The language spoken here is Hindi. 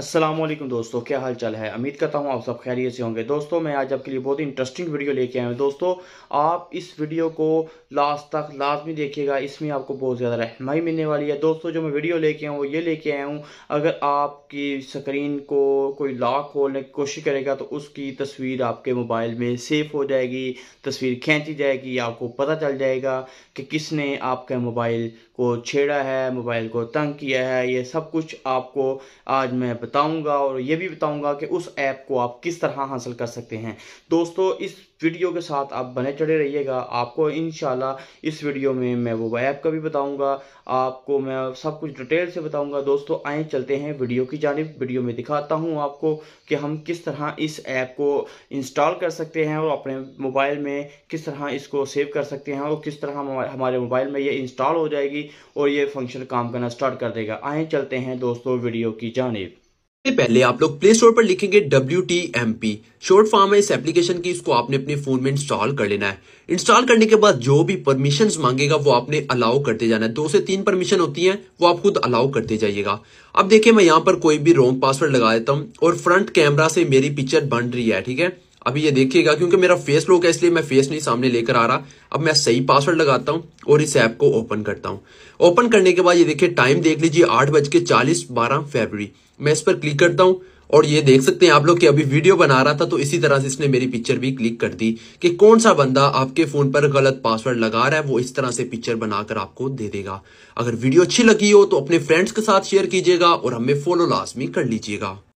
असलम दोस्तों क्या हाल चाल है उम्मीद करता हूँ आप सब खैरियत से होंगे दोस्तों मैं आज आपके लिए बहुत ही इंटरेस्टिंग वीडियो लेके आया हूँ दोस्तों आप इस वीडियो को लास्ट तक लाजमी देखिएगा इसमें आपको बहुत ज़्यादा रहनमाई मिलने वाली है दोस्तों जो मैं वीडियो लेके आया हूँ वो ये लेके आया हूँ अगर आपकी स्क्रीन को कोई लॉक खोलने की कोशिश करेगा तो उसकी तस्वीर आपके मोबाइल में सेफ हो जाएगी तस्वीर खींची जाएगी आपको पता चल जाएगा कि किसने आपके मोबाइल को छेड़ा है मोबाइल को तंग किया है ये सब कुछ आपको आज मैं बताऊंगा और ये भी बताऊंगा कि उस ऐप को आप किस तरह हासिल कर सकते हैं दोस्तों इस वीडियो के साथ आप बने चढ़े रहिएगा आपको इन इस वीडियो में मैं वो ऐप का भी बताऊंगा आपको मैं सब कुछ डिटेल से बताऊंगा दोस्तों आए चलते हैं वीडियो की जानब वीडियो में दिखाता हूँ आपको कि हम किस तरह इस ऐप को इंस्टॉल कर सकते हैं और अपने मोबाइल में किस तरह इसको सेव कर सकते हैं और किस तरह हमारे मोबाइल में ये इंस्टॉल हो जाएगी और ये फंक्शन काम करना स्टार्ट कर देगा आए चलते हैं दोस्तों वीडियो की जानब सबसे पहले आप लोग प्ले स्टोर पर लिखेंगे W T M P short form है इस एप्लीकेशन की इसको आपने अपने फोन में इंस्टॉल कर लेना है इंस्टॉल करने के बाद जो भी परमिशन मांगेगा वो आपने अलाउ करते जाना है दो से तीन परमिशन होती है वो आप खुद अलाउ करते जाइएगा अब देखिए मैं यहाँ पर कोई भी रोंग पासवर्ड लगा देता हूँ और फ्रंट कैमरा से मेरी पिक्चर बन रही है ठीक है अभी ये देखिएगा क्योंकि मेरा फेस लॉक है इसलिए मैं फेस नहीं सामने लेकर आ रहा अब मैं सही पासवर्ड लगाता हूँ और इस ऐप को ओपन करता हूं ओपन करने के बाद ये देखिए टाइम देख लीजिए आठ बज के चालीस बारह फेबरी मैं इस पर क्लिक करता हूँ और ये देख सकते हैं आप लोग कि अभी वीडियो बना रहा था तो इसी तरह से इसने मेरी पिक्चर भी क्लिक कर दी कि कौन सा बंदा आपके फोन पर गलत पासवर्ड लगा रहा है वो इस तरह से पिक्चर बनाकर आपको दे देगा अगर वीडियो अच्छी लगी हो तो अपने फ्रेंड्स के साथ शेयर कीजिएगा और हमें फॉलो लाजमी कर लीजिएगा